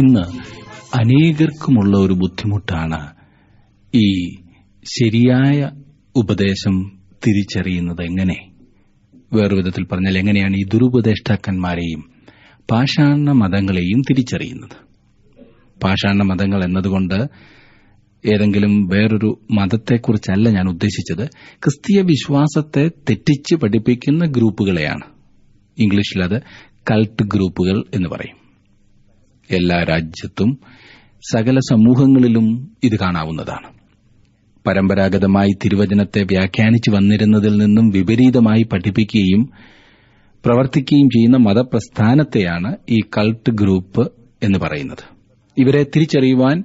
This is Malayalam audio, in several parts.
ഇന്ന് അനേകർക്കുമുള്ള ഒരു ബുദ്ധിമുട്ടാണ് ഈ ശരിയായ ഉപദേശം തിരിച്ചറിയുന്നത് എങ്ങനെ വേറൊരു വിധത്തിൽ പറഞ്ഞാൽ എങ്ങനെയാണ് ഈ ദുരുപദേഷ്ടാക്കന്മാരെയും പാഷാണ മതങ്ങളെയും തിരിച്ചറിയുന്നത് പാഷാണ മതങ്ങൾ എന്നതുകൊണ്ട് ഏതെങ്കിലും വേറൊരു മതത്തെക്കുറിച്ചല്ല ഞാൻ ഉദ്ദേശിച്ചത് ക്രിസ്തീയ വിശ്വാസത്തെ തെറ്റിച്ച് പഠിപ്പിക്കുന്ന ഗ്രൂപ്പുകളെയാണ് ഇംഗ്ലീഷിൽ അത് കൾട്ട് ഗ്രൂപ്പുകൾ എന്ന് പറയും എല്ലാ രാജ്യത്തും സകല സമൂഹങ്ങളിലും ഇത് കാണാവുന്നതാണ് പരമ്പരാഗതമായി തിരുവചനത്തെ വ്യാഖ്യാനിച്ചു വന്നിരുന്നതിൽ നിന്നും വിപരീതമായി പഠിപ്പിക്കുകയും പ്രവർത്തിക്കുകയും ചെയ്യുന്ന മതപ്രസ്ഥാനത്തെയാണ് ഈ കൾട്ട് ഗ്രൂപ്പ് എന്ന് പറയുന്നത് ഇവരെ തിരിച്ചറിയുവാൻ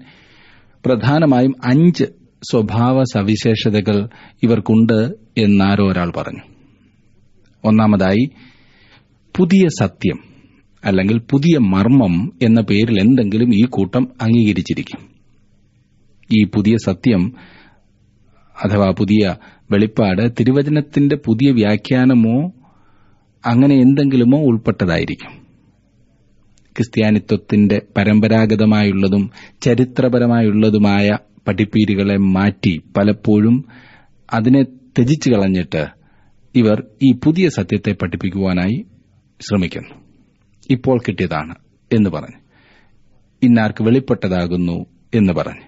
പ്രധാനമായും അഞ്ച് സ്വഭാവ സവിശേഷതകൾ ഇവർക്കുണ്ട് എന്നാരോ ഒരാൾ പറഞ്ഞു ഒന്നാമതായി പുതിയ സത്യം അല്ലെങ്കിൽ പുതിയ മർമ്മം എന്ന പേരിൽ എന്തെങ്കിലും ഈ കൂട്ടം അംഗീകരിച്ചിരിക്കും ഈ പുതിയ സത്യം അഥവാ പുതിയ വെളിപ്പാട് തിരുവചനത്തിന്റെ പുതിയ വ്യാഖ്യാനമോ അങ്ങനെ എന്തെങ്കിലുമോ ഉൾപ്പെട്ടതായിരിക്കും ക്രിസ്ത്യാനിത്വത്തിന്റെ പരമ്പരാഗതമായുള്ളതും ചരിത്രപരമായുള്ളതുമായ പഠിപ്പീരുകളെ മാറ്റി പലപ്പോഴും അതിനെ ത്യജിച്ചു കളഞ്ഞിട്ട് ഇവർ ഈ പുതിയ സത്യത്തെ പഠിപ്പിക്കുവാനായി ശ്രമിക്കുന്നു ഇപ്പോൾ കിട്ടിയതാണ് എന്ന് പറഞ്ഞു ഇന്നാർക്ക് വെളിപ്പെട്ടതാകുന്നു എന്ന് പറഞ്ഞു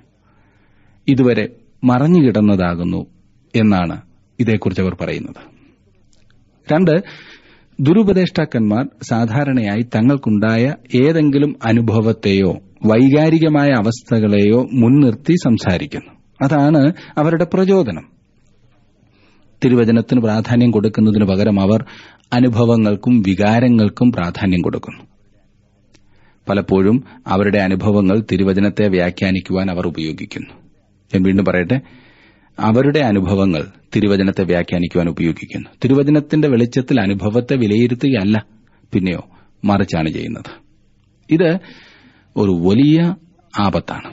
ഇതുവരെ മറഞ്ഞുകിടന്നതാകുന്നു എന്നാണ് ഇതേക്കുറിച്ച് അവർ പറയുന്നത് രണ്ട് ദുരുപദേഷ്ടാക്കന്മാർ സാധാരണയായി തങ്ങൾക്കുണ്ടായ ഏതെങ്കിലും അനുഭവത്തെയോ വൈകാരികമായ അവസ്ഥകളെയോ മുൻനിർത്തി സംസാരിക്കുന്നു അതാണ് അവരുടെ പ്രചോദനം തിരുവചനത്തിന് പ്രാധാന്യം കൊടുക്കുന്നതിനു പകരം അവർ അനുഭവങ്ങൾക്കും വികാരങ്ങൾക്കും പ്രാധാന്യം കൊടുക്കുന്നു പലപ്പോഴും അവരുടെ അനുഭവങ്ങൾ തിരുവചനത്തെ വ്യാഖ്യാനിക്കുവാൻ അവർ ഉപയോഗിക്കുന്നു ഞാൻ വീണ്ടും പറയട്ടെ അവരുടെ അനുഭവങ്ങൾ തിരുവചനത്തെ വ്യാഖ്യാനിക്കുവാൻ ഉപയോഗിക്കുന്നു തിരുവചനത്തിന്റെ വെളിച്ചത്തിൽ അനുഭവത്തെ വിലയിരുത്തുകയല്ല പിന്നെയോ മറിച്ചാണ് ചെയ്യുന്നത് ഇത് ഒരു വലിയ ആപത്താണ്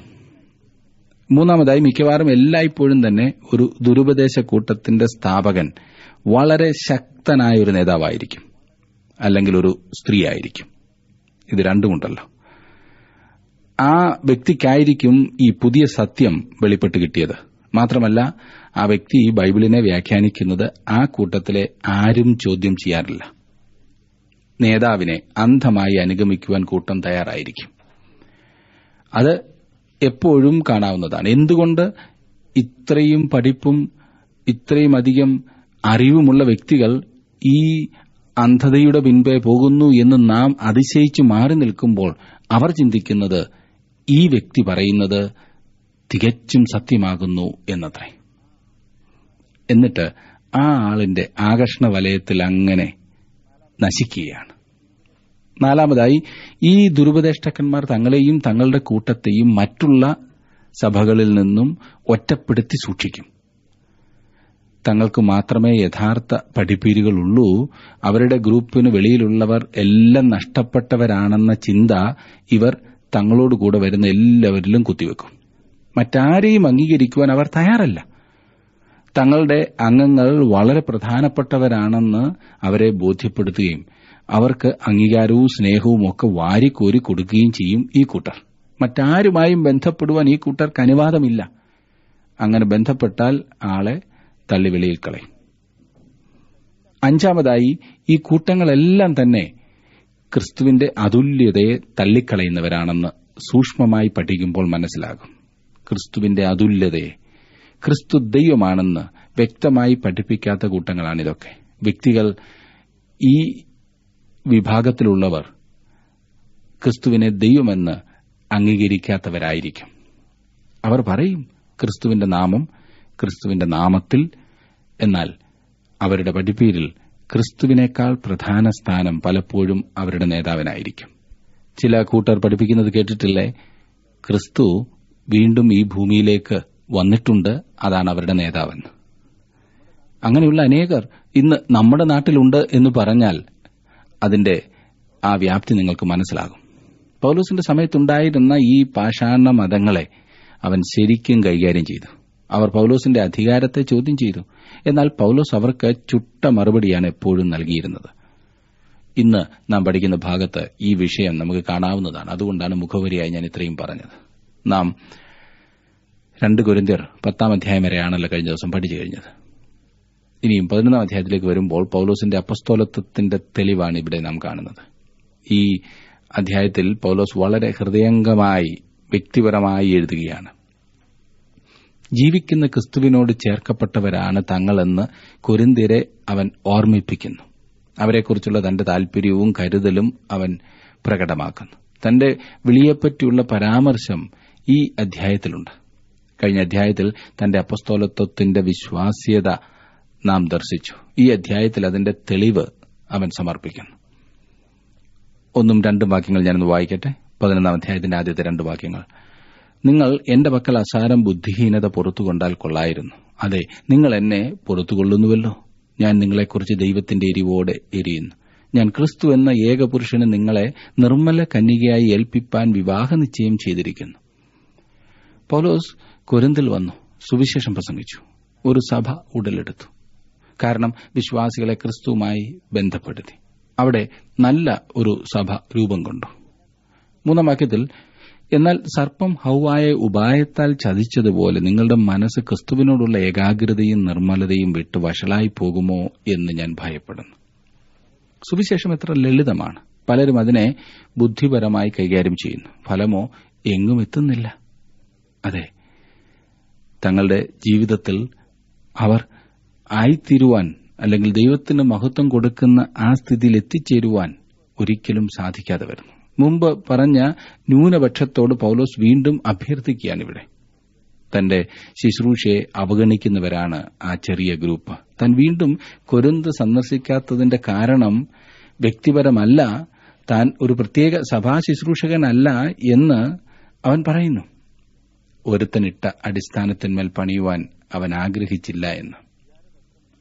മൂന്നാമതായി മിക്കവാറും എല്ലായ്പ്പോഴും തന്നെ ഒരു ദുരുപദേശ കൂട്ടത്തിന്റെ സ്ഥാപകൻ വളരെ ശക്തനായ ഒരു നേതാവായിരിക്കും അല്ലെങ്കിൽ ഒരു സ്ത്രീ ആയിരിക്കും ഇത് രണ്ടുമുണ്ടല്ലോ ആ വ്യക്തിക്കായിരിക്കും ഈ പുതിയ സത്യം വെളിപ്പെട്ട് കിട്ടിയത് മാത്രമല്ല ആ വ്യക്തി ബൈബിളിനെ വ്യാഖ്യാനിക്കുന്നത് ആ കൂട്ടത്തിലെ ആരും ചോദ്യം ചെയ്യാറില്ല നേതാവിനെ അന്ധമായി അനുഗമിക്കുവാൻ കൂട്ടം തയ്യാറായിരിക്കും അത് എപ്പോഴും കാണാവുന്നതാണ് എന്തുകൊണ്ട് ഇത്രയും പഠിപ്പും ഇത്രയും അധികം അറിവുമുള്ള വ്യക്തികൾ ഈ അന്ധതയുടെ പിൻപെ പോകുന്നു എന്ന് നാം അതിശയിച്ച് മാറി നിൽക്കുമ്പോൾ അവർ ചിന്തിക്കുന്നത് ഈ വ്യക്തി പറയുന്നത് തികച്ചും സത്യമാകുന്നു എന്നത്രേ എന്നിട്ട് ആ ആളിന്റെ ആകർഷണ വലയത്തിൽ അങ്ങനെ നശിക്കുകയാണ് നാലാമതായി ഈ ദുരുപദേഷ്ടക്കന്മാർ തങ്ങളെയും തങ്ങളുടെ കൂട്ടത്തെയും മറ്റുള്ള സഭകളിൽ നിന്നും ഒറ്റപ്പെടുത്തി സൂക്ഷിക്കും തങ്ങൾക്ക് മാത്രമേ യഥാർത്ഥ പഠിപ്പീരുകളുള്ളൂ അവരുടെ ഗ്രൂപ്പിന് വെളിയിലുള്ളവർ എല്ലാം നഷ്ടപ്പെട്ടവരാണെന്ന ചിന്ത ഇവർ തങ്ങളോട് കൂടെ വരുന്ന എല്ലാവരിലും കുത്തിവെക്കും മറ്റാരെയും അംഗീകരിക്കുവാൻ അവർ തയ്യാറല്ല തങ്ങളുടെ അംഗങ്ങൾ വളരെ പ്രധാനപ്പെട്ടവരാണെന്ന് അവരെ ബോധ്യപ്പെടുത്തുകയും അവർക്ക് അംഗീകാരവും സ്നേഹവും ഒക്കെ വാരിക്കോരി കൊടുക്കുകയും ചെയ്യും ഈ കൂട്ടർ മറ്റാരുമായും ബന്ധപ്പെടുവാൻ ഈ കൂട്ടർക്ക് അനുവാദമില്ല അങ്ങനെ ബന്ധപ്പെട്ടാൽ ആളെ തള്ളിവെളിയിൽ കളയും അഞ്ചാമതായി ഈ കൂട്ടങ്ങളെല്ലാം തന്നെ ക്രിസ്തുവിന്റെ അതുല്യതയെ തള്ളിക്കളയുന്നവരാണെന്ന് സൂക്ഷ്മമായി പഠിക്കുമ്പോൾ മനസ്സിലാകും ക്രിസ്തുവിന്റെ അതുല്യതയെ ക്രിസ്തു ദൈവമാണെന്ന് വ്യക്തമായി പഠിപ്പിക്കാത്ത കൂട്ടങ്ങളാണിതൊക്കെ വ്യക്തികൾ ഈ വിഭാഗത്തിലുള്ളവർ ക്രിസ്തുവിനെ ദൈവമെന്ന് അംഗീകരിക്കാത്തവരായിരിക്കും അവർ പറയും ക്രിസ്തുവിന്റെ നാമം ക്രിസ്തുവിന്റെ നാമത്തിൽ എന്നാൽ അവരുടെ പഠിപ്പീരിൽ ക്രിസ്തുവിനേക്കാൾ പ്രധാന സ്ഥാനം പലപ്പോഴും അവരുടെ നേതാവിനായിരിക്കും ചില കൂട്ടർ പഠിപ്പിക്കുന്നത് കേട്ടിട്ടില്ലേ ക്രിസ്തു വീണ്ടും ഈ ഭൂമിയിലേക്ക് വന്നിട്ടുണ്ട് അതാണ് അവരുടെ നേതാവെന്ന് അങ്ങനെയുള്ള അനേകർ ഇന്ന് നമ്മുടെ നാട്ടിലുണ്ട് എന്ന് പറഞ്ഞാൽ അതിന്റെ ആ വ്യാപ്തി നിങ്ങൾക്ക് മനസ്സിലാകും പൗലോസിന്റെ സമയത്തുണ്ടായിരുന്ന ഈ പാഷാണ മതങ്ങളെ അവൻ ശരിക്കും കൈകാര്യം ചെയ്തു അവർ പൌലോസിന്റെ അധികാരത്തെ ചോദ്യം ചെയ്തു എന്നാൽ പൌലോസ് അവർക്ക് ചുട്ട മറുപടിയാണ് എപ്പോഴും നൽകിയിരുന്നത് ഇന്ന് നാം പഠിക്കുന്ന ഭാഗത്ത് ഈ വിഷയം നമുക്ക് കാണാവുന്നതാണ് അതുകൊണ്ടാണ് മുഖവരിയായി ഞാൻ ഇത്രയും പറഞ്ഞത് നാം രണ്ട് ഗുരുന്തിയർ പത്താം അധ്യായം വരെയാണല്ലോ കഴിഞ്ഞ ദിവസം പഠിച്ചു കഴിഞ്ഞത് ഇനിയും പതിനൊന്നാം അധ്യായത്തിലേക്ക് വരുമ്പോൾ പൌലോസിന്റെ അപസ്തോലത്വത്തിന്റെ തെളിവാണ് ഇവിടെ നാം കാണുന്നത് ഈ അധ്യായത്തിൽ പൗലോസ് വളരെ ഹൃദയംഗമായി വ്യക്തിപരമായി എഴുതുകയാണ് ജീവിക്കുന്ന ക്രിസ്തുവിനോട് ചേർക്കപ്പെട്ടവരാണ് തങ്ങളെന്ന് കുരുന്തിരെ അവൻ ഓർമ്മിപ്പിക്കുന്നു അവരെക്കുറിച്ചുള്ള തന്റെ താൽപര്യവും കരുതലും അവൻ പ്രകടമാക്കുന്നു തന്റെ വിളിയെപ്പറ്റിയുള്ള പരാമർശം ഈ അധ്യായത്തിലുണ്ട് കഴിഞ്ഞ അധ്യായത്തിൽ തന്റെ അപ്പസ്തോലത്വത്തിന്റെ വിശ്വാസ്യത നാം ദർശിച്ചു ഈ അധ്യായത്തിൽ അതിന്റെ തെളിവ് അവൻ സമർപ്പിക്കുന്നു ഒന്നും രണ്ടും വാക്യങ്ങൾ ഞാനൊന്ന് വായിക്കട്ടെ പതിനൊന്നാം അധ്യായത്തിന്റെ ആദ്യത്തെ രണ്ട് വാക്യങ്ങൾ നിങ്ങൾ എന്റെ പക്കൽ അസാരം ബുദ്ധിഹീനത പുറത്തുകൊണ്ടാൽ കൊള്ളായിരുന്നു അതെ നിങ്ങൾ എന്നെ പുറത്തുകൊള്ളുന്നുവല്ലോ ഞാൻ നിങ്ങളെക്കുറിച്ച് ദൈവത്തിന്റെ എരിവോടെ എരിയുന്നു ഞാൻ ക്രിസ്തു എന്ന ഏകപുരുഷന് നിങ്ങളെ നിർമ്മല കന്യകയായി ഏൽപ്പിപ്പാൻ വിവാഹ നിശ്ചയം ചെയ്തിരിക്കുന്നു പൗലോസ് കൊരിന്തിൽ വന്നു സുവിശേഷം പ്രസംഗിച്ചു ഒരു സഭ ഉടലെടുത്തു കാരണം വിശ്വാസികളെ ക്രിസ്തുവുമായി ബന്ധപ്പെടുത്തി അവിടെ നല്ല ഒരു സഭ രൂപം കൊണ്ടു മൂന്നാം വാക്യത്തിൽ എന്നാൽ സർപ്പം ഹൌവായ ഉപായത്താൽ ചതിച്ചതുപോലെ നിങ്ങളുടെ മനസ്സ് ക്രിസ്തുവിനോടുള്ള ഏകാഗ്രതയും നിർമ്മലതയും വിട്ട് വഷളായി പോകുമോ എന്ന് ഞാൻ ഭയപ്പെടുന്നു സുവിശേഷം എത്ര ലളിതമാണ് പലരും അതിനെ ബുദ്ധിപരമായി കൈകാര്യം ചെയ്യുന്നു ഫലമോ എങ്ങും എത്തുന്നില്ല അതെ തങ്ങളുടെ ജീവിതത്തിൽ അവർ ആയിത്തീരുവാൻ അല്ലെങ്കിൽ ദൈവത്തിന് മഹത്വം കൊടുക്കുന്ന ആ സ്ഥിതിയിൽ എത്തിച്ചേരുവാൻ ഒരിക്കലും സാധിക്കാതെ വരുന്നു മുമ്പ് പറഞ്ഞ ന്യൂനപക്ഷത്തോട് പൌലോസ് വീണ്ടും അഭ്യർത്ഥിക്കുകയാണ് ഇവിടെ തന്റെ ശുശ്രൂഷയെ അവഗണിക്കുന്നവരാണ് ആ ചെറിയ ഗ്രൂപ്പ് താൻ വീണ്ടും കൊരുന്ത് സന്ദർശിക്കാത്തതിന്റെ കാരണം വ്യക്തിപരമല്ല താൻ ഒരു പ്രത്യേക സഭാ ശുശ്രൂഷകനല്ല എന്ന് അവൻ പറയുന്നു ഒരുത്തനിട്ട അടിസ്ഥാനത്തിന്മേൽ പണിയുവാൻ അവൻ ആഗ്രഹിച്ചില്ല എന്ന്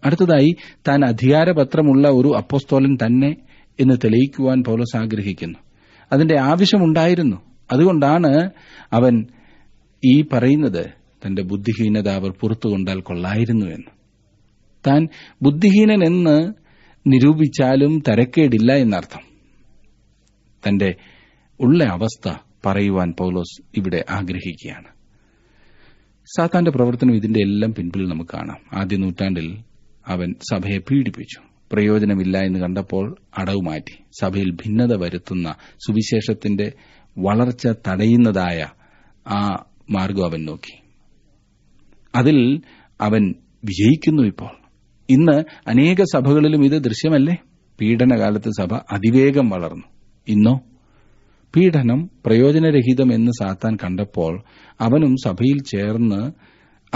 അടുത്തതായി താൻ അധികാരപത്രമുള്ള ഒരു അപ്പോസ്തോലൻ തന്നെ എന്ന് തെളിയിക്കുവാൻ പൗലോസ് ആഗ്രഹിക്കുന്നു അതിന്റെ ആവശ്യമുണ്ടായിരുന്നു അതുകൊണ്ടാണ് അവൻ ഈ പറയുന്നത് തന്റെ ബുദ്ധിഹീനത അവർ പുറത്തു കൊണ്ടാൽ കൊള്ളായിരുന്നു എന്ന് താൻ ബുദ്ധിഹീനൻ എന്ന് നിരൂപിച്ചാലും തരക്കേടില്ല എന്നർത്ഥം തന്റെ ഉള്ള അവസ്ഥ പറയുവാൻ പൗലോസ് ഇവിടെ ആഗ്രഹിക്കുകയാണ് സാത്താന്റെ പ്രവർത്തനം ഇതിന്റെ എല്ലാം പിൻപിൽ നമുക്ക് കാണാം ആദ്യ നൂറ്റാണ്ടിൽ അവൻ സഭയെ പീഡിപ്പിച്ചു പ്രയോജനമില്ല എന്ന് കണ്ടപ്പോൾ അടവ് മാറ്റി സഭയിൽ ഭിന്നത വരുത്തുന്ന സുവിശേഷത്തിന്റെ വളർച്ച തടയുന്നതായ ആ മാർഗം അവൻ നോക്കി അതിൽ അവൻ വിജയിക്കുന്നു ഇപ്പോൾ ഇന്ന് അനേക സഭകളിലും ഇത് ദൃശ്യമല്ലേ പീഡനകാലത്ത് സഭ അതിവേഗം വളർന്നു ഇന്നോ പീഡനം പ്രയോജനരഹിതം എന്ന് സാത്താൻ കണ്ടപ്പോൾ അവനും സഭയിൽ ചേർന്ന്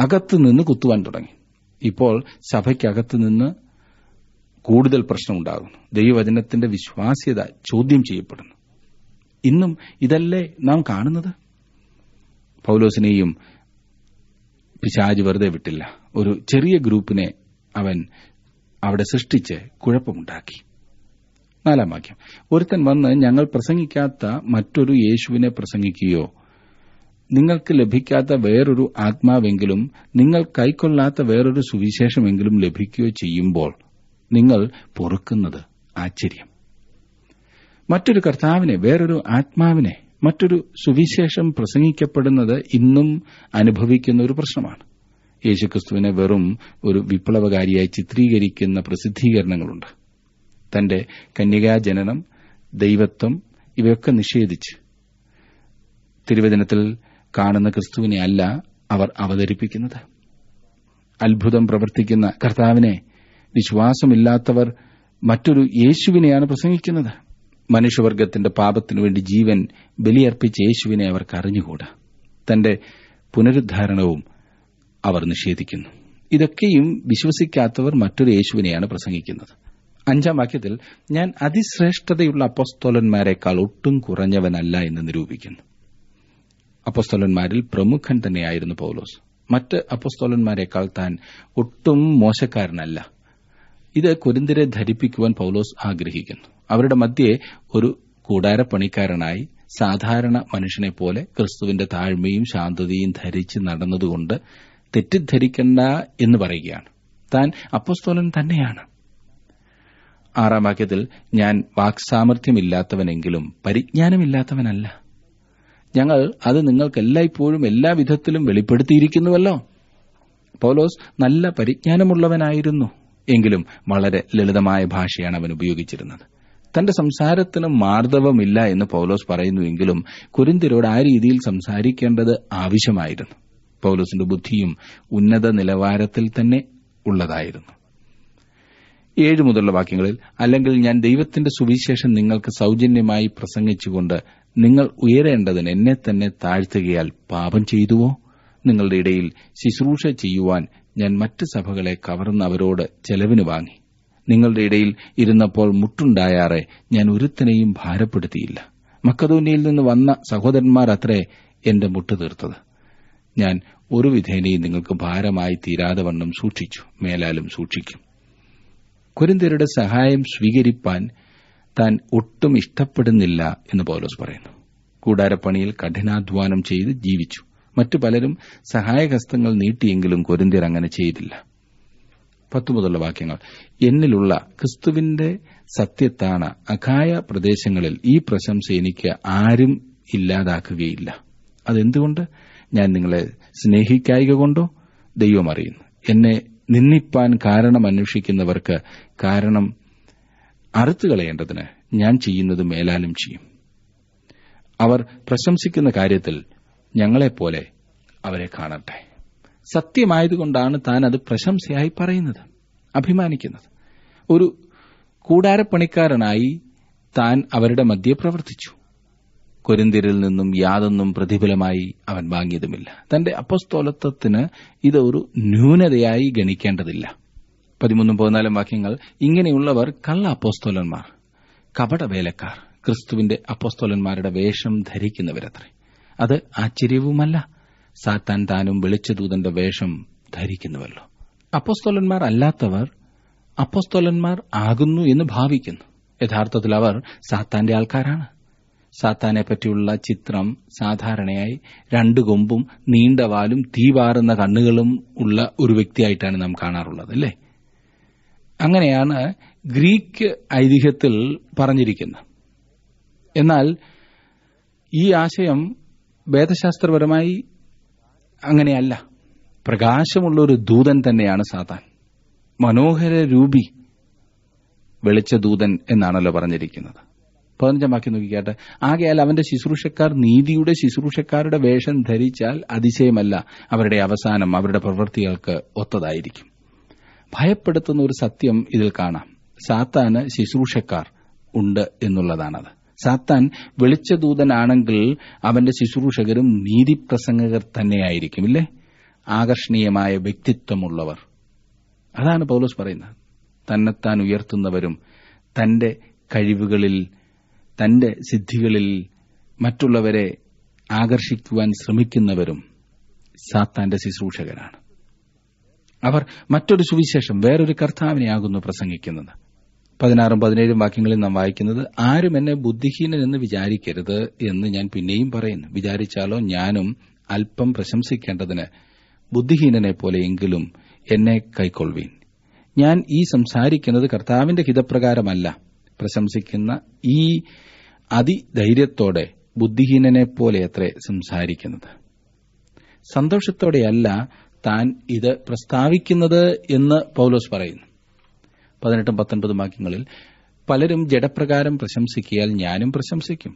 അകത്തു നിന്ന് കുത്തുവാൻ തുടങ്ങി ഇപ്പോൾ സഭയ്ക്കകത്തുനിന്ന് നിന്ന് കൂടുതൽ പ്രശ്നമുണ്ടാകുന്നു ദൈവവചനത്തിന്റെ വിശ്വാസ്യത ചോദ്യം ചെയ്യപ്പെടുന്നു ഇന്നും ഇതല്ലേ നാം കാണുന്നത് പൗലോസിനെയും പിശാജ് വെറുതെ വിട്ടില്ല ഒരു ചെറിയ ഗ്രൂപ്പിനെ അവൻ അവിടെ സൃഷ്ടിച്ച് കുഴപ്പമുണ്ടാക്കി നാലാം വാക്യം ഒരുത്തൻ വന്ന് ഞങ്ങൾ പ്രസംഗിക്കാത്ത മറ്റൊരു യേശുവിനെ പ്രസംഗിക്കുകയോ നിങ്ങൾക്ക് ലഭിക്കാത്ത വേറൊരു ആത്മാവെങ്കിലും നിങ്ങൾ കൈക്കൊള്ളാത്ത വേറൊരു സുവിശേഷമെങ്കിലും ലഭിക്കുകയോ ചെയ്യുമ്പോൾ നിങ്ങൾ പൊറുക്കുന്നത് ആശ്ചര്യം മറ്റൊരു കർത്താവിനെ വേറൊരു ആത്മാവിനെ മറ്റൊരു സുവിശേഷം പ്രസംഗിക്കപ്പെടുന്നത് ഇന്നും അനുഭവിക്കുന്ന ഒരു പ്രശ്നമാണ് യേശുക്രിസ്തുവിനെ വെറും ഒരു വിപ്ലവകാരിയായി ചിത്രീകരിക്കുന്ന പ്രസിദ്ധീകരണങ്ങളുണ്ട് തന്റെ കന്യകാജനനം ദൈവത്വം ഇവയൊക്കെ നിഷേധിച്ച് തിരുവചനത്തിൽ കാണുന്ന ക്രിസ്തുവിനെ അല്ല അവർ അവതരിപ്പിക്കുന്നത് അത്ഭുതം പ്രവർത്തിക്കുന്ന കർത്താവിനെ വിശ്വാസമില്ലാത്തവർ മറ്റൊരു യേശുവിനെയാണ് പ്രസംഗിക്കുന്നത് മനുഷ്യവർഗത്തിന്റെ പാപത്തിനുവേണ്ടി ജീവൻ ബലിയർപ്പിച്ച യേശുവിനെ അവർക്ക് അറിഞ്ഞുകൂടാ തന്റെ പുനരുദ്ധാരണവും അവർ നിഷേധിക്കുന്നു ഇതൊക്കെയും വിശ്വസിക്കാത്തവർ മറ്റൊരു യേശുവിനെയാണ് പ്രസംഗിക്കുന്നത് അഞ്ചാം വാക്യത്തിൽ ഞാൻ അതിശ്രേഷ്ഠതയുള്ള അപ്പസ്തോലന്മാരെക്കാൾ ഒട്ടും കുറഞ്ഞവനല്ല എന്ന് നിരൂപിക്കുന്നു അപ്പസ്തോലന്മാരിൽ പ്രമുഖൻ തന്നെയായിരുന്നു പൌലോസ് മറ്റ് അപ്പസ്തോലന്മാരെക്കാൾ താൻ ഒട്ടും മോശക്കാരനല്ല ഇത് കുരുന്തിരെ ധരിപ്പിക്കുവാൻ പൌലോസ് ആഗ്രഹിക്കുന്നു അവരുടെ മധ്യേ ഒരു കൂടാരപ്പണിക്കാരനായി സാധാരണ മനുഷ്യനെ പോലെ ക്രിസ്തുവിന്റെ താഴ്മയും ശാന്തതയും ധരിച്ച് നടന്നതുകൊണ്ട് തെറ്റിദ്ധരിക്കണ്ട എന്ന് പറയുകയാണ് താൻ അപ്പസ്തോലൻ തന്നെയാണ് ആറാം വാക്യത്തിൽ ഞാൻ വാക്സാമർഥ്യമില്ലാത്തവനെങ്കിലും പരിജ്ഞാനമില്ലാത്തവനല്ല ഞങ്ങൾ അത് നിങ്ങൾക്ക് എല്ലായ്പ്പോഴും എല്ലാ വിധത്തിലും വെളിപ്പെടുത്തിയിരിക്കുന്നുവല്ലോ പൗലോസ് നല്ല പരിജ്ഞാനമുള്ളവനായിരുന്നു എങ്കിലും വളരെ ലളിതമായ ഭാഷയാണ് അവൻ ഉപയോഗിച്ചിരുന്നത് തന്റെ സംസാരത്തിന് മാർദ്ദവമില്ല എന്ന് പൗലോസ് പറയുന്നുവെങ്കിലും കുരിന്തിരോട് ആ രീതിയിൽ സംസാരിക്കേണ്ടത് ആവശ്യമായിരുന്നു പൗലോസിന്റെ ബുദ്ധിയും ഉന്നത നിലവാരത്തിൽ തന്നെ ഉള്ളതായിരുന്നു ഏഴ് മുതലുള്ള വാക്യങ്ങളിൽ അല്ലെങ്കിൽ ഞാൻ ദൈവത്തിന്റെ സുവിശേഷം നിങ്ങൾക്ക് സൗജന്യമായി പ്രസംഗിച്ചുകൊണ്ട് നിങ്ങൾ ഉയരേണ്ടതിന് എന്നെ തന്നെ താഴ്ത്തുകയാൽ പാപം ചെയ്തുവോ നിങ്ങളുടെ ഇടയിൽ ശുശ്രൂഷ ചെയ്യുവാൻ ഞാൻ മറ്റ് സഭകളെ കവർന്ന് അവരോട് ചെലവിന് വാങ്ങി നിങ്ങളുടെ ഇടയിൽ ഇരുന്നപ്പോൾ മുട്ടുണ്ടായാറെ ഞാൻ ഒരുത്തനെയും ഭാരപ്പെടുത്തിയില്ല മക്കതോന്യയിൽ നിന്ന് വന്ന സഹോദരന്മാരത്രേ എന്റെ മുട്ട് തീർത്തത് ഞാൻ ഒരു വിധേനയും നിങ്ങൾക്ക് ഭാരമായി തീരാതെ വണ്ണം സൂക്ഷിച്ചു മേലാലും സൂക്ഷിക്കും കുരിന്തരുടെ സഹായം സ്വീകരിപ്പാൻ താൻ ഒട്ടും ഇഷ്ടപ്പെടുന്നില്ല എന്ന് പൗലോസ് പറയുന്നു കൂടാരപ്പണിയിൽ കഠിനാധ്വാനം ചെയ്ത് ജീവിച്ചു മറ്റു പലരും സഹായഹസ്തങ്ങൾ നീട്ടിയെങ്കിലും കൊരിന്തിയർ അങ്ങനെ ചെയ്തില്ല പത്തുമുതലുള്ള വാക്യങ്ങൾ എന്നിലുള്ള ക്രിസ്തുവിന്റെ സത്യത്താണ് അഖായ പ്രദേശങ്ങളിൽ ഈ പ്രശംസ എനിക്ക് ആരും ഇല്ലാതാക്കുകയില്ല അതെന്തുകൊണ്ട് ഞാൻ നിങ്ങളെ സ്നേഹിക്കായിക കൊണ്ടോ ദൈവം അറിയുന്നു എന്നെ നിന്നിപ്പാൻ കാരണം അന്വേഷിക്കുന്നവർക്ക് കാരണം അറുത്തുകളയേണ്ടതിന് ഞാൻ ചെയ്യുന്നത് മേലാലും ചെയ്യും അവർ പ്രശംസിക്കുന്ന കാര്യത്തിൽ ഞങ്ങളെപ്പോലെ അവരെ കാണട്ടെ സത്യമായതുകൊണ്ടാണ് താൻ അത് പ്രശംസയായി പറയുന്നത് അഭിമാനിക്കുന്നത് ഒരു കൂടാരപ്പണിക്കാരനായി താൻ അവരുടെ മധ്യെ പ്രവർത്തിച്ചു കൊരിന്തിരിൽ നിന്നും യാതൊന്നും പ്രതിഫലമായി അവൻ വാങ്ങിയതുമില്ല തന്റെ അപ്പസ്തോലത്വത്തിന് ഇത് ഒരു ന്യൂനതയായി ഗണിക്കേണ്ടതില്ല പതിമൂന്നും പതിനാലും വാക്യങ്ങൾ ഇങ്ങനെയുള്ളവർ കള്ള അപ്പോസ്തോലന്മാർ കപടവേലക്കാർ ക്രിസ്തുവിന്റെ അപ്പോസ്തോലന്മാരുടെ വേഷം ധരിക്കുന്നവരത്രേ അത് ആശ്ചര്യവുമല്ല സാത്താൻ താനും വെളിച്ചദൂതന്റെ വേഷം ധരിക്കുന്നുവല്ലോ അപ്പോസ്തോലന്മാർ അല്ലാത്തവർ അപ്പോസ്തോലന്മാർ ആകുന്നു എന്ന് ഭാവിക്കുന്നു യഥാർത്ഥത്തിൽ അവർ സാത്താന്റെ ആൾക്കാരാണ് സാത്താനെ പറ്റിയുള്ള ചിത്രം സാധാരണയായി രണ്ട് കൊമ്പും നീണ്ട വാലും തീവാറുന്ന കണ്ണുകളും ഉള്ള ഒരു വ്യക്തിയായിട്ടാണ് നാം കാണാറുള്ളത് അല്ലേ അങ്ങനെയാണ് ഗ്രീക്ക് ഐതിഹ്യത്തിൽ പറഞ്ഞിരിക്കുന്നത് എന്നാൽ ഈ ആശയം വേദശാസ്ത്രപരമായി അങ്ങനെയല്ല പ്രകാശമുള്ള ഒരു ദൂതൻ തന്നെയാണ് സാത്താൻ മനോഹര രൂപി വെളിച്ച ദൂതൻ എന്നാണല്ലോ പറഞ്ഞിരിക്കുന്നത് പതിനഞ്ചാം വാക്യം നോക്കിക്കാട്ടെ ആകെയാൽ അവന്റെ ശുശ്രൂഷക്കാർ നീതിയുടെ ശുശ്രൂഷക്കാരുടെ വേഷം ധരിച്ചാൽ അതിശയമല്ല അവരുടെ അവസാനം അവരുടെ പ്രവൃത്തികൾക്ക് ഒത്തതായിരിക്കും ഭയപ്പെടുത്തുന്ന ഒരു സത്യം ഇതിൽ കാണാം സാത്താന് ശുശ്രൂഷക്കാർ ഉണ്ട് എന്നുള്ളതാണത് സാത്താൻ വെളിച്ചദൂതനാണെങ്കിൽ അവന്റെ ശുശ്രൂഷകരും നീതിപ്രസംഗകർ തന്നെയായിരിക്കും ഇല്ലേ ആകർഷണീയമായ വ്യക്തിത്വമുള്ളവർ അതാണ് പൗലോസ് പറയുന്നത് തന്നെത്താൻ ഉയർത്തുന്നവരും തന്റെ കഴിവുകളിൽ തന്റെ സിദ്ധികളിൽ മറ്റുള്ളവരെ ആകർഷിക്കുവാൻ ശ്രമിക്കുന്നവരും സാത്താന്റെ ശുശ്രൂഷകരാണ് അവർ മറ്റൊരു സുവിശേഷം വേറൊരു കർത്താവിനെയാകുന്നു പ്രസംഗിക്കുന്നത് പതിനാറും പതിനേഴും വാക്യങ്ങളിൽ നാം വായിക്കുന്നത് ആരും എന്നെ ബുദ്ധിഹീനൻ എന്ന് വിചാരിക്കരുത് എന്ന് ഞാൻ പിന്നെയും പറയുന്നു വിചാരിച്ചാലോ ഞാനും അല്പം പ്രശംസിക്കേണ്ടതിന് ബുദ്ധിഹീനനെ പോലെയെങ്കിലും എന്നെ കൈക്കൊള്ളുവീൻ ഞാൻ ഈ സംസാരിക്കുന്നത് കർത്താവിന്റെ ഹിതപ്രകാരമല്ല പ്രശംസിക്കുന്ന ഈ അതിധൈര്യത്തോടെ ബുദ്ധിഹീനനെ പോലെ അത്രേ സംസാരിക്കുന്നത് സന്തോഷത്തോടെയല്ല താൻ ഇത് പ്രസ്താവിക്കുന്നത് എന്ന് പൗലോസ് പറയുന്നു പതിനെട്ടും പത്തൊൻപതും വാക്യങ്ങളിൽ പലരും ജഡപ്രകാരം പ്രശംസിക്കിയാൽ ഞാനും പ്രശംസിക്കും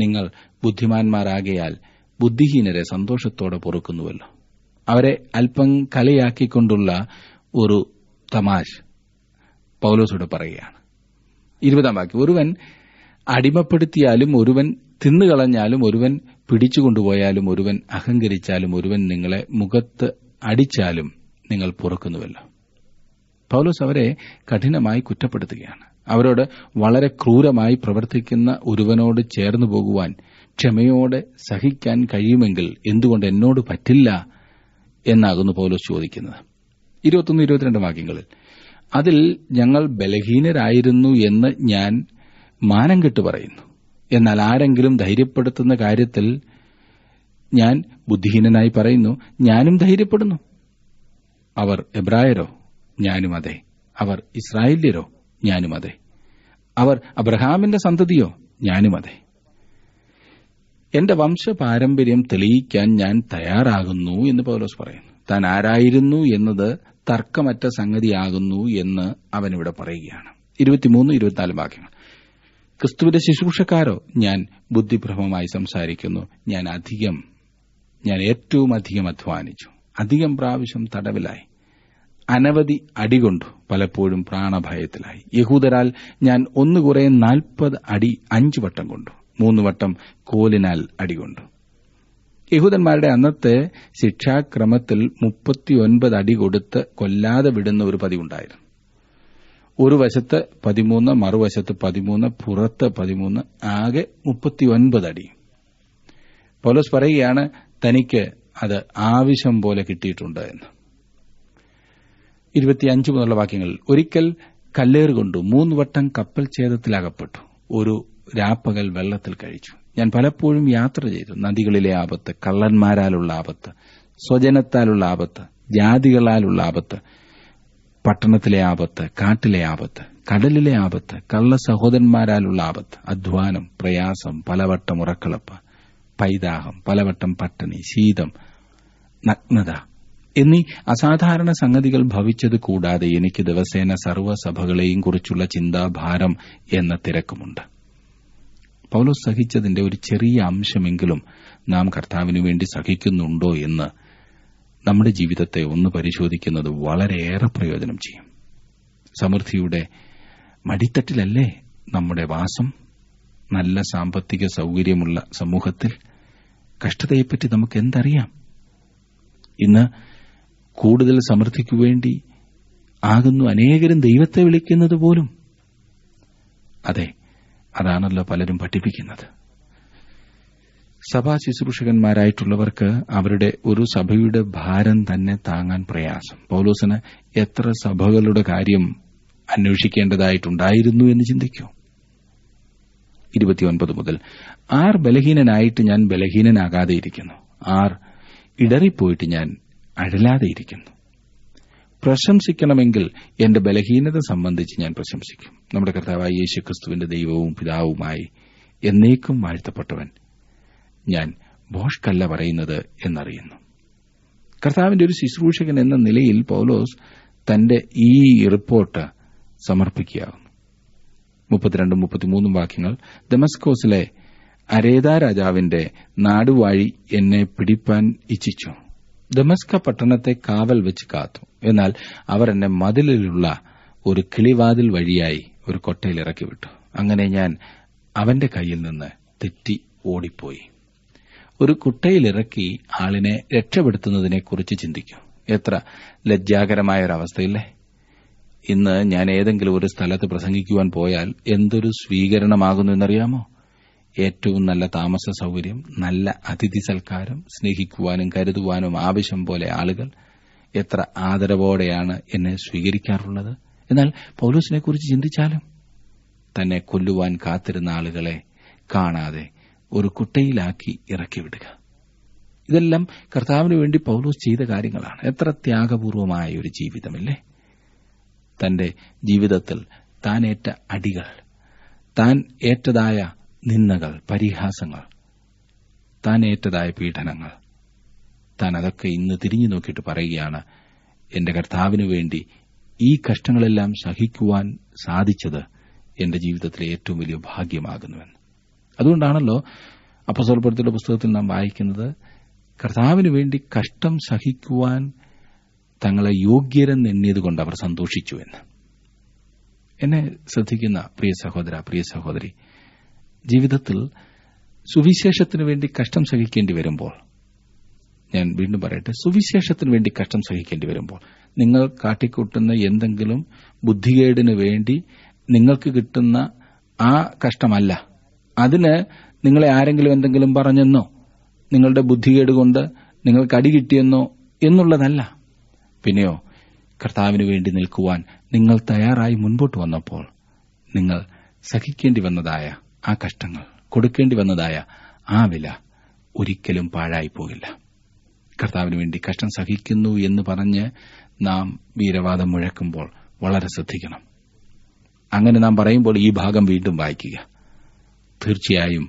നിങ്ങൾ ബുദ്ധിമാന്മാരാകയാൽ ബുദ്ധിഹീനരെ സന്തോഷത്തോടെ പൊറുക്കുന്നുവല്ലോ അവരെ അല്പം കലയാക്കിക്കൊണ്ടുള്ള ഒരു തമാശ പൌലോസോട് പറയുകയാണ് ഇരുപതാം വാക്യം ഒരുവൻ അടിമപ്പെടുത്തിയാലും ഒരുവൻ തിന്നുകളഞ്ഞാലും ഒരുവൻ പിടിച്ചുകൊണ്ടുപോയാലും ഒരുവൻ അഹങ്കരിച്ചാലും ഒരുവൻ നിങ്ങളെ മുഖത്ത് അടിച്ചാലും നിങ്ങൾ പൊറുക്കുന്നുവല്ലോ പൗലോസ് അവരെ കഠിനമായി കുറ്റപ്പെടുത്തുകയാണ് അവരോട് വളരെ ക്രൂരമായി പ്രവർത്തിക്കുന്ന ഒരുവനോട് ചേർന്നു പോകുവാൻ ക്ഷമയോടെ സഹിക്കാൻ കഴിയുമെങ്കിൽ എന്തുകൊണ്ട് എന്നോട് പറ്റില്ല എന്നാകുന്നു പൗലോസ് ചോദിക്കുന്നത് ഇരുപത്തൊന്ന് ഇരുപത്തിരണ്ട് വാക്യങ്ങളിൽ അതിൽ ഞങ്ങൾ ബലഹീനരായിരുന്നു എന്ന് ഞാൻ മാനം കെട്ട് പറയുന്നു എന്നാൽ ആരെങ്കിലും ധൈര്യപ്പെടുത്തുന്ന കാര്യത്തിൽ ഞാൻ ബുദ്ധിഹീനനായി പറയുന്നു ഞാനും ധൈര്യപ്പെടുന്നു അവർ എബ്രായരോ ഞാനും അതെ അവർ ഇസ്രായേല്യരോ ഞാനും അതെ അവർ അബ്രഹാമിന്റെ സന്തതിയോ ഞാനും അതെ എന്റെ പാരമ്പര്യം തെളിയിക്കാൻ ഞാൻ തയ്യാറാകുന്നു എന്ന് പൗലോസ് പറയുന്നു താൻ ആരായിരുന്നു എന്നത് തർക്കമറ്റ സംഗതിയാകുന്നു എന്ന് അവനിവിടെ പറയുകയാണ് ഇരുപത്തിമൂന്ന് ഇരുപത്തിനാല് വാക്യങ്ങൾ ക്രിസ്തുവിന്റെ ശുശ്രൂഷക്കാരോ ഞാൻ ബുദ്ധിഭ്രമമായി സംസാരിക്കുന്നു ഞാൻ അധികം ഞാൻ ഏറ്റവും അധികം അധ്വാനിച്ചു അധികം പ്രാവശ്യം തടവിലായി അനവധി അടികൊണ്ടു പലപ്പോഴും പ്രാണഭയത്തിലായി യഹൂദരാൽ ഞാൻ ഒന്നുകുറെ കുറെ നാൽപ്പത് അടി അഞ്ചു വട്ടം കൊണ്ടു മൂന്ന് വട്ടം കോലിനാൽ അടികൊണ്ടു യഹൂദന്മാരുടെ അന്നത്തെ ശിക്ഷാക്രമത്തിൽ മുപ്പത്തിയൊൻപത് അടി കൊടുത്ത് കൊല്ലാതെ വിടുന്ന ഒരു പതിവുണ്ടായിരുന്നു ഒരു വശത്ത് പതിമൂന്ന് മറുവശത്ത് പതിമൂന്ന് പുറത്ത് പതിമൂന്ന് ആകെ മുപ്പത്തിയൊൻപത് അടി പൗലോസ് പറയുകയാണ് തനിക്ക് അത് ആവശ്യം പോലെ കിട്ടിയിട്ടുണ്ട് എന്ന് ഇരുപത്തിയഞ്ച് മുതലുള്ള വാക്യങ്ങൾ ഒരിക്കൽ കല്ലേറുകൊണ്ടു മൂന്ന് വട്ടം കപ്പൽ ഛേദത്തിലകപ്പെട്ടു ഒരു രാപ്പകൽ വെള്ളത്തിൽ കഴിച്ചു ഞാൻ പലപ്പോഴും യാത്ര ചെയ്തു നദികളിലെ ആപത്ത് കള്ളന്മാരാലുള്ള ആപത്ത് സ്വജനത്താലുള്ള ആപത്ത് ജാതികളാലുള്ള ആപത്ത് പട്ടണത്തിലെ ആപത്ത് കാട്ടിലെ ആപത്ത് കടലിലെ ആപത്ത് കള്ള സഹോദരന്മാരാലുള്ള ആപത്ത് അധ്വാനം പ്രയാസം പലവട്ടം ഉറക്കളപ്പ് പൈതാഹം പലവട്ടം പട്ടിണി ശീതം നഗ്നത എന്നീ അസാധാരണ സംഗതികൾ ഭവിച്ചത് കൂടാതെ എനിക്ക് ദിവസേന സർവ്വസഭകളെയും കുറിച്ചുള്ള ചിന്താഭാരം എന്ന തിരക്കുമുണ്ട് പൗലോസ് സഹിച്ചതിന്റെ ഒരു ചെറിയ അംശമെങ്കിലും നാം കർത്താവിനു വേണ്ടി സഹിക്കുന്നുണ്ടോ എന്ന് നമ്മുടെ ജീവിതത്തെ ഒന്ന് പരിശോധിക്കുന്നത് വളരെയേറെ പ്രയോജനം ചെയ്യും സമൃദ്ധിയുടെ മടിത്തട്ടിലല്ലേ നമ്മുടെ വാസം നല്ല സാമ്പത്തിക സൗകര്യമുള്ള സമൂഹത്തിൽ കഷ്ടതയെപ്പറ്റി നമുക്ക് എന്തറിയാം ഇന്ന് കൂടുതൽ സമൃദ്ധിക്കു വേണ്ടി ആകുന്നു അനേകരും ദൈവത്തെ വിളിക്കുന്നത് പോലും അതെ അതാണല്ലോ പലരും പഠിപ്പിക്കുന്നത് സഭാ ശുശ്രൂഷകന്മാരായിട്ടുള്ളവർക്ക് അവരുടെ ഒരു സഭയുടെ ഭാരം തന്നെ താങ്ങാൻ പ്രയാസം പൌലോസിന് എത്ര സഭകളുടെ കാര്യം അന്വേഷിക്കേണ്ടതായിട്ടുണ്ടായിരുന്നു എന്ന് ചിന്തിക്കൂ മുതൽ ആർ ബലഹീനനായിട്ട് ഞാൻ ബലഹീനനാകാതെ ഇരിക്കുന്നു ആർ ഇടറിപ്പോയിട്ട് ഞാൻ അഴലാതെയിരിക്കുന്നു ഇരിക്കുന്നു പ്രശംസിക്കണമെങ്കിൽ എന്റെ ബലഹീനത സംബന്ധിച്ച് ഞാൻ പ്രശംസിക്കും നമ്മുടെ കർത്താവായ യേശു ക്രിസ്തുവിന്റെ ദൈവവും പിതാവുമായി എന്നേക്കും വാഴ്ത്തപ്പെട്ടവൻ ഞാൻ ബോഷ്കല്ല പറയുന്നത് എന്നറിയുന്നു കർത്താവിന്റെ ഒരു ശുശ്രൂഷകൻ എന്ന നിലയിൽ പൗലോസ് തന്റെ ഈ റിപ്പോർട്ട് സമർപ്പിക്കുകയാകുന്നു മുപ്പത്തിരണ്ടും മുപ്പത്തിമൂന്നും വാക്യങ്ങൾ ദമസ്കോസിലെ അരേത രാജാവിന്റെ നാടുവാഴി എന്നെ പിടിപ്പാൻ ഇച്ഛിച്ചു ദമസ്ക പട്ടണത്തെ കാവൽ വെച്ച് കാത്തു എന്നാൽ അവർ എന്നെ മതിലിലുള്ള ഒരു കിളിവാതിൽ വഴിയായി ഒരു കൊട്ടയിൽ ഇറക്കിവിട്ടു അങ്ങനെ ഞാൻ അവന്റെ കയ്യിൽ നിന്ന് തെറ്റി ഓടിപ്പോയി ഒരു കുട്ടയിലിറക്കി ആളിനെ രക്ഷപ്പെടുത്തുന്നതിനെക്കുറിച്ച് ചിന്തിക്കും എത്ര ലജ്ജാകരമായ ഒരവസ്ഥയില്ലേ ഇന്ന് ഞാൻ ഏതെങ്കിലും ഒരു സ്ഥലത്ത് പ്രസംഗിക്കുവാൻ പോയാൽ എന്തൊരു സ്വീകരണമാകുന്നു എന്നറിയാമോ ഏറ്റവും നല്ല താമസ സൌകര്യം നല്ല അതിഥി സൽക്കാരം സ്നേഹിക്കുവാനും കരുതുവാനും ആവശ്യം പോലെ ആളുകൾ എത്ര ആദരവോടെയാണ് എന്നെ സ്വീകരിക്കാറുള്ളത് എന്നാൽ പൌലൂസിനെക്കുറിച്ച് ചിന്തിച്ചാലും തന്നെ കൊല്ലുവാൻ കാത്തിരുന്ന ആളുകളെ കാണാതെ ഒരു കുട്ടയിലാക്കി ഇറക്കിവിടുക ഇതെല്ലാം കർത്താവിന് വേണ്ടി പൗലോസ് ചെയ്ത കാര്യങ്ങളാണ് എത്ര ത്യാഗപൂർവമായ ഒരു ജീവിതമല്ലേ തന്റെ ജീവിതത്തിൽ താൻ ഏറ്റ അടികൾ താൻ ഏറ്റതായ നിന്ദകൾ പരിഹാസങ്ങൾ താൻ ഏറ്റതായ പീഡനങ്ങൾ താൻ അതൊക്കെ ഇന്ന് തിരിഞ്ഞു നോക്കിയിട്ട് പറയുകയാണ് എന്റെ കർത്താവിനു വേണ്ടി ഈ കഷ്ടങ്ങളെല്ലാം സഹിക്കുവാൻ സാധിച്ചത് എന്റെ ജീവിതത്തിലെ ഏറ്റവും വലിയ ഭാഗ്യമാകുന്നുവെന്ന് അതുകൊണ്ടാണല്ലോ അപ്പസോൽപ്പെടുത്തിയുടെ പുസ്തകത്തിൽ നാം വായിക്കുന്നത് കർത്താവിന് വേണ്ടി കഷ്ടം സഹിക്കുവാൻ തങ്ങളെ യോഗ്യരെന്നെണ്ണിയത് കൊണ്ട് അവർ സന്തോഷിച്ചു എന്ന് എന്നെ ശ്രദ്ധിക്കുന്ന പ്രിയ സഹോദര പ്രിയ സഹോദരി ജീവിതത്തിൽ സുവിശേഷത്തിനു വേണ്ടി കഷ്ടം സഹിക്കേണ്ടി വരുമ്പോൾ ഞാൻ വീണ്ടും പറയട്ടെ സുവിശേഷത്തിന് വേണ്ടി കഷ്ടം സഹിക്കേണ്ടി വരുമ്പോൾ നിങ്ങൾ കാട്ടിക്കൂട്ടുന്ന എന്തെങ്കിലും ബുദ്ധികേടിന് വേണ്ടി നിങ്ങൾക്ക് കിട്ടുന്ന ആ കഷ്ടമല്ല അതിന് നിങ്ങളെ ആരെങ്കിലും എന്തെങ്കിലും പറഞ്ഞെന്നോ നിങ്ങളുടെ ബുദ്ധികേട് കൊണ്ട് നിങ്ങൾക്ക് അടി കിട്ടിയെന്നോ എന്നുള്ളതല്ല പിന്നെയോ കർത്താവിന് വേണ്ടി നിൽക്കുവാൻ നിങ്ങൾ തയ്യാറായി മുൻപോട്ട് വന്നപ്പോൾ നിങ്ങൾ സഹിക്കേണ്ടി വന്നതായ ആ കഷ്ടങ്ങൾ കൊടുക്കേണ്ടി വന്നതായ ആ വില ഒരിക്കലും പാഴായി പോകില്ല കർത്താവിന് വേണ്ടി കഷ്ടം സഹിക്കുന്നു എന്ന് പറഞ്ഞ് നാം വീരവാദം മുഴക്കുമ്പോൾ വളരെ ശ്രദ്ധിക്കണം അങ്ങനെ നാം പറയുമ്പോൾ ഈ ഭാഗം വീണ്ടും വായിക്കുക തീർച്ചയായും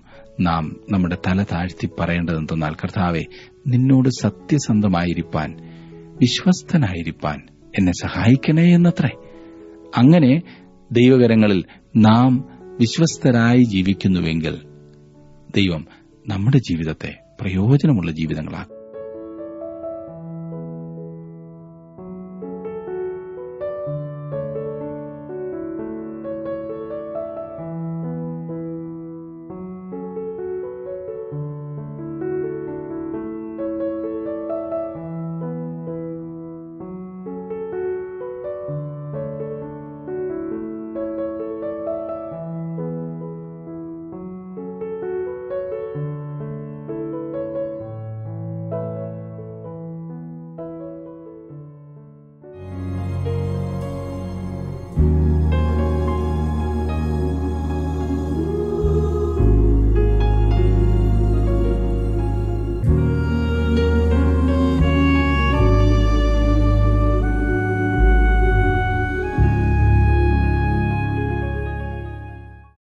നാം നമ്മുടെ തല താഴ്ത്തി പറയേണ്ടതെന്തെന്നാൽ കർത്താവെ നിന്നോട് സത്യസന്ധമായിരിക്കാൻ വിശ്വസ്തനായിരിക്കാൻ എന്നെ സഹായിക്കണേ എന്നത്രേ അങ്ങനെ ദൈവകരങ്ങളിൽ നാം വിശ്വസ്തരായി ജീവിക്കുന്നുവെങ്കിൽ ദൈവം നമ്മുടെ ജീവിതത്തെ പ്രയോജനമുള്ള ജീവിതങ്ങളാക്കും